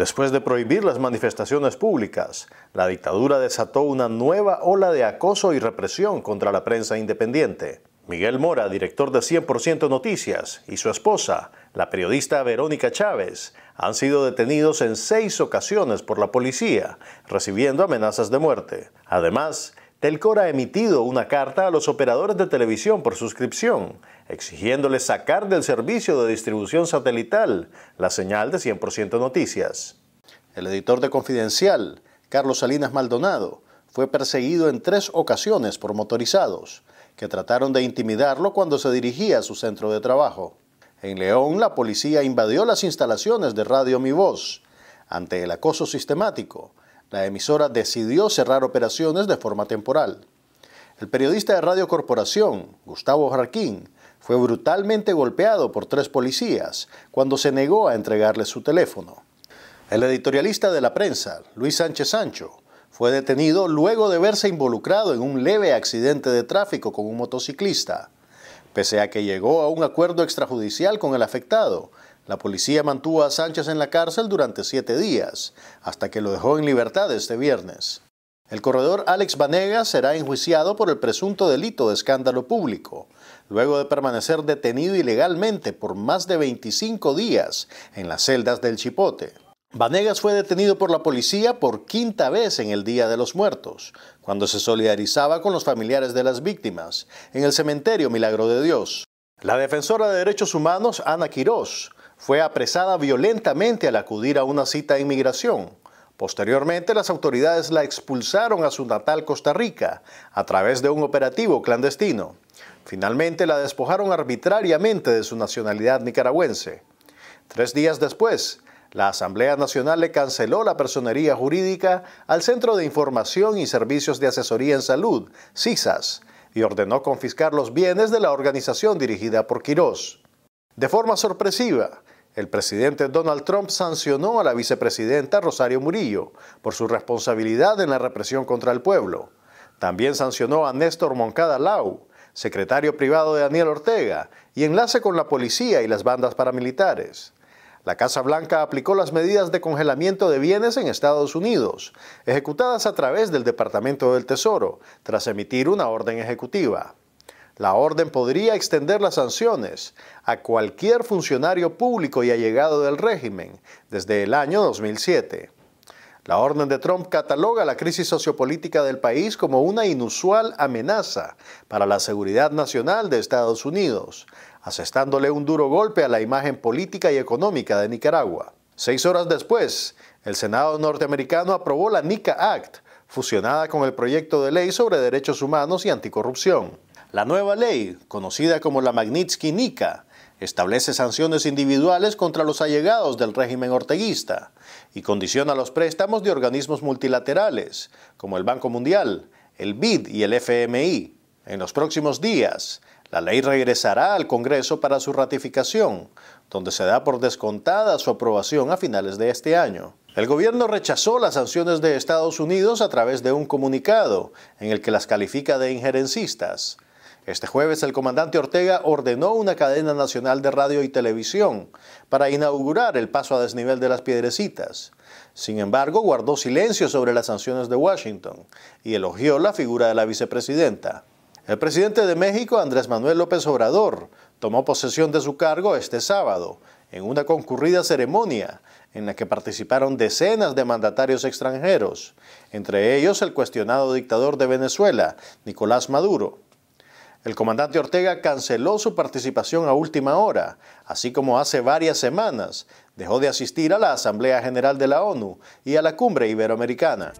Después de prohibir las manifestaciones públicas, la dictadura desató una nueva ola de acoso y represión contra la prensa independiente. Miguel Mora, director de 100% Noticias, y su esposa, la periodista Verónica Chávez, han sido detenidos en seis ocasiones por la policía, recibiendo amenazas de muerte. Además, Telcor ha emitido una carta a los operadores de televisión por suscripción, exigiéndoles sacar del servicio de distribución satelital la señal de 100% noticias. El editor de Confidencial, Carlos Salinas Maldonado, fue perseguido en tres ocasiones por motorizados, que trataron de intimidarlo cuando se dirigía a su centro de trabajo. En León, la policía invadió las instalaciones de Radio Mi Voz. Ante el acoso sistemático, la emisora decidió cerrar operaciones de forma temporal. El periodista de Radio Corporación, Gustavo Jarquín, fue brutalmente golpeado por tres policías cuando se negó a entregarle su teléfono. El editorialista de la prensa, Luis Sánchez Sancho, fue detenido luego de verse involucrado en un leve accidente de tráfico con un motociclista. Pese a que llegó a un acuerdo extrajudicial con el afectado, la policía mantuvo a Sánchez en la cárcel durante siete días, hasta que lo dejó en libertad este viernes. El corredor Alex Vanegas será enjuiciado por el presunto delito de escándalo público, luego de permanecer detenido ilegalmente por más de 25 días en las celdas del Chipote. Vanegas fue detenido por la policía por quinta vez en el Día de los Muertos, cuando se solidarizaba con los familiares de las víctimas, en el cementerio Milagro de Dios. La defensora de derechos humanos, Ana Quirós, fue apresada violentamente al acudir a una cita de inmigración. Posteriormente, las autoridades la expulsaron a su natal Costa Rica a través de un operativo clandestino. Finalmente, la despojaron arbitrariamente de su nacionalidad nicaragüense. Tres días después, la Asamblea Nacional le canceló la personería jurídica al Centro de Información y Servicios de Asesoría en Salud, CISAS, y ordenó confiscar los bienes de la organización dirigida por Quirós. De forma sorpresiva, el presidente Donald Trump sancionó a la vicepresidenta Rosario Murillo por su responsabilidad en la represión contra el pueblo. También sancionó a Néstor Moncada Lau, secretario privado de Daniel Ortega, y enlace con la policía y las bandas paramilitares. La Casa Blanca aplicó las medidas de congelamiento de bienes en Estados Unidos, ejecutadas a través del Departamento del Tesoro, tras emitir una orden ejecutiva. La orden podría extender las sanciones a cualquier funcionario público y allegado del régimen desde el año 2007. La orden de Trump cataloga la crisis sociopolítica del país como una inusual amenaza para la seguridad nacional de Estados Unidos, asestándole un duro golpe a la imagen política y económica de Nicaragua. Seis horas después, el Senado norteamericano aprobó la NICA Act, fusionada con el proyecto de ley sobre derechos humanos y anticorrupción. La nueva ley, conocida como la Magnitsky-Nica, establece sanciones individuales contra los allegados del régimen orteguista y condiciona los préstamos de organismos multilaterales, como el Banco Mundial, el BID y el FMI. En los próximos días, la ley regresará al Congreso para su ratificación, donde se da por descontada su aprobación a finales de este año. El gobierno rechazó las sanciones de Estados Unidos a través de un comunicado en el que las califica de injerencistas. Este jueves el comandante Ortega ordenó una cadena nacional de radio y televisión para inaugurar el paso a desnivel de las piedrecitas. Sin embargo, guardó silencio sobre las sanciones de Washington y elogió la figura de la vicepresidenta. El presidente de México, Andrés Manuel López Obrador, tomó posesión de su cargo este sábado en una concurrida ceremonia en la que participaron decenas de mandatarios extranjeros, entre ellos el cuestionado dictador de Venezuela, Nicolás Maduro. El comandante Ortega canceló su participación a última hora, así como hace varias semanas dejó de asistir a la Asamblea General de la ONU y a la Cumbre Iberoamericana.